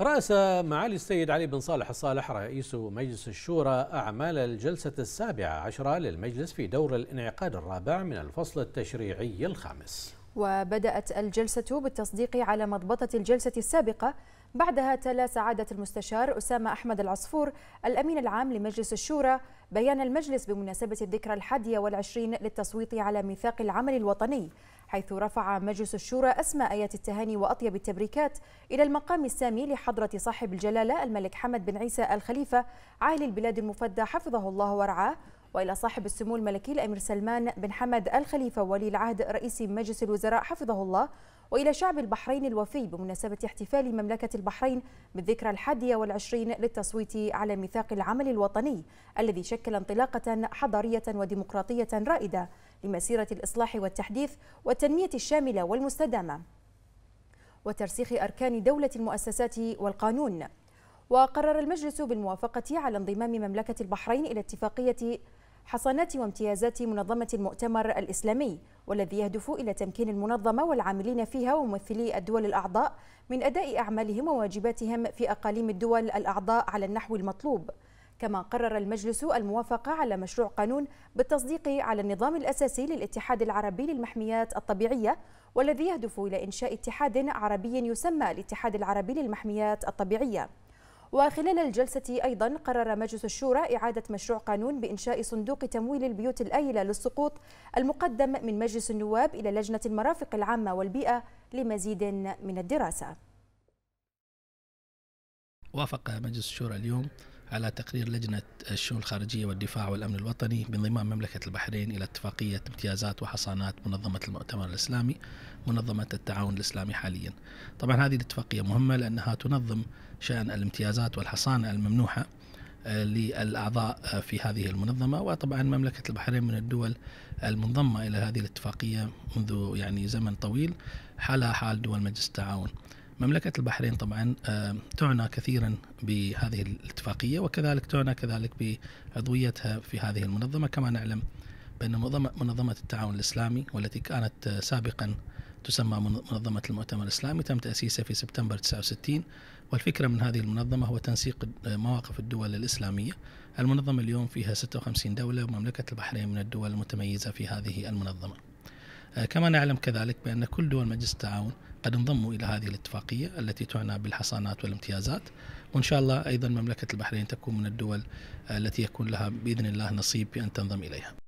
رأس معالي السيد علي بن صالح الصالح رئيس مجلس الشورى أعمال الجلسة السابعة عشرة للمجلس في دور الانعقاد الرابع من الفصل التشريعي الخامس وبدأت الجلسة بالتصديق على مضبطة الجلسة السابقة بعدها تلا سعادة المستشار أسامة أحمد العصفور الأمين العام لمجلس الشورى بيان المجلس بمناسبة الذكرى الحادية والعشرين للتصويت على ميثاق العمل الوطني حيث رفع مجلس الشورى أسمى آيات التهاني وأطيب التبريكات إلى المقام السامي لحضرة صاحب الجلالة الملك حمد بن عيسى الخليفة عاهل البلاد المفدى حفظه الله ورعاه وإلى صاحب السمو الملكي الأمير سلمان بن حمد الخليفة ولي العهد رئيس مجلس الوزراء حفظه الله وإلى شعب البحرين الوفي بمناسبة احتفال مملكة البحرين بالذكرى الحادية والعشرين للتصويت على ميثاق العمل الوطني الذي شكل انطلاقة حضارية وديمقراطية رائدة لمسيرة الإصلاح والتحديث والتنمية الشاملة والمستدامة وترسيخ أركان دولة المؤسسات والقانون وقرر المجلس بالموافقة على انضمام مملكة البحرين إلى اتفاقية حصانات وامتيازات منظمة المؤتمر الإسلامي والذي يهدف إلى تمكين المنظمة والعاملين فيها وممثلي الدول الأعضاء من أداء أعمالهم وواجباتهم في أقاليم الدول الأعضاء على النحو المطلوب كما قرر المجلس الموافقة على مشروع قانون بالتصديق على النظام الأساسي للاتحاد العربي للمحميات الطبيعية والذي يهدف إلى إنشاء اتحاد عربي يسمى الاتحاد العربي للمحميات الطبيعية وخلال الجلسة أيضا قرر مجلس الشورى إعادة مشروع قانون بإنشاء صندوق تمويل البيوت الآيلة للسقوط المقدم من مجلس النواب إلى لجنة المرافق العامة والبيئة لمزيد من الدراسة وافق مجلس الشورى اليوم على تقرير لجنة الشؤون الخارجية والدفاع والأمن الوطني بانضمام مملكة البحرين إلى اتفاقية امتيازات وحصانات منظمة المؤتمر الإسلامي منظمة التعاون الإسلامي حاليا طبعا هذه الاتفاقية مهمة لأنها تنظم شأن الامتيازات والحصانة الممنوحة آه، للأعضاء آه، في هذه المنظمة وطبعا مملكة البحرين من الدول المنضمة إلى هذه الاتفاقية منذ يعني زمن طويل حالها حال دول مجلس التعاون مملكة البحرين طبعا آه، تعنى كثيرا بهذه الاتفاقية وكذلك تعنى كذلك بعضويتها في هذه المنظمة كما نعلم بأن منظمة التعاون الإسلامي والتي كانت سابقا تسمى منظمة المؤتمر الإسلامي تم تأسيسها في سبتمبر 69 والفكرة من هذه المنظمة هو تنسيق مواقف الدول الإسلامية المنظمة اليوم فيها 56 دولة ومملكة البحرين من الدول المتميزة في هذه المنظمة آه، كما نعلم كذلك بأن كل دول مجلس التعاون قد انضموا إلى هذه الاتفاقية التي تعنى بالحصانات والامتيازات وإن شاء الله أيضا مملكة البحرين تكون من الدول التي يكون لها بإذن الله نصيب بأن تنضم إليها